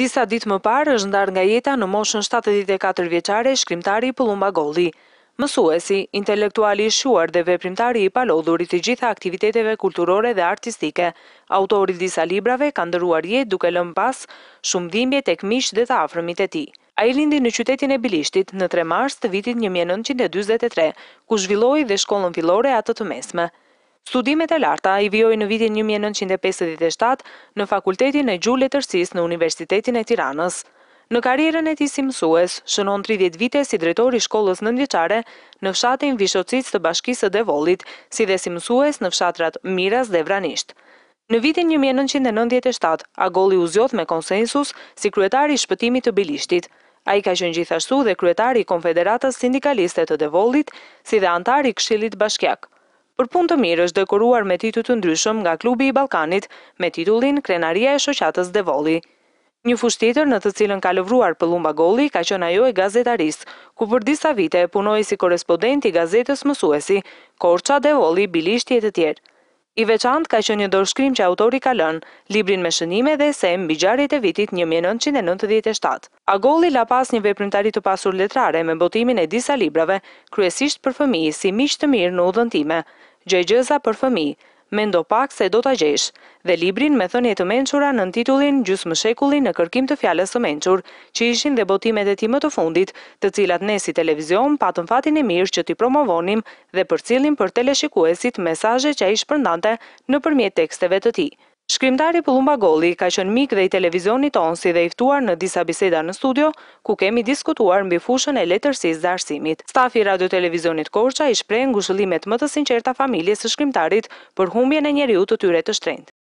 Disa ditë më parë është ndarë nga jeta në moshën 74 vjeqare shkrimtari Pëllumba Goldi. Mësuesi, intelektuali i shuar dhe veprimtari i palodhurit i gjitha aktiviteteve kulturore dhe artistike, autorit disa librave ka ndëruar jetë duke lëmë pas shumë dhimbje tek mish dhe të afrëmit e ti. A i lindi në qytetin e Bilishtit në 3 mars të vitit 1923, ku zhvilloi dhe shkollën filore atë të mesme. Studimet e larta i vjoj në vitin 1957 në Fakultetin e Gjullet Tërsis në Universitetin e Tiranës. Në karierën e ti si mësues, shënon 30 vite si drejtori shkollës nëndjeqare në fshatin Vishocic të bashkisë dhe Volit, si dhe si mësues në fshatrat Miras dhe Vranisht. Në vitin 1997, Agoli u zjodh me konsensus si kryetari shpëtimit të bilishtit. A i ka qënë gjithashtu dhe kryetari Konfederatës Sindikaliste të Devollit, si dhe antari Kshilit Bashkjak për pun të mirë është dekoruar me titull të ndryshëm nga klubi i Ballkanit me titullin Krenaria e Shoqatës Devolli. Një fush tjetër në të cilën ka lëvruar Pëllumba Golli ka qenë ajo e gazetarist, ku për disa vite punoi si korrespondent i gazetës Mësuesi, Korça Devolli, Bilishti e të tjerë. I veçant ka që një dorëshkrim që autori ka lënë, librin me shënime dhe esem bëgjarit e vitit 1997. Agolli la pas një veprimtari të pasur letrare me botimin e disa librave, kryesisht për fëmi si miqë të mirë në udhëntime, gjëgjëza për fëmi, mendo pak se do të gjesh, dhe librin me thënje të menqura në titullin Gjusë më shekullin në kërkim të fjales të menqur, që ishin dhe botimet e ti më të fundit, të cilat ne si televizion patën fatin e mirë që ti promovonim dhe për cilin për teleshikuesit mesaje që a ishë përndante në përmjet teksteve të ti. Shkrimtari Pëllumba Goli ka qënë mik dhe i televizionit tonë si dhe iftuar në disa biseda në studio, ku kemi diskutuar në bifushën e letërsis dhe arsimit. Stafi Radio Televizionit Korqa i në ngushëllimet më të sinqerta familje së shkrimtarit për humbje në njeriu të tyre të shtrend.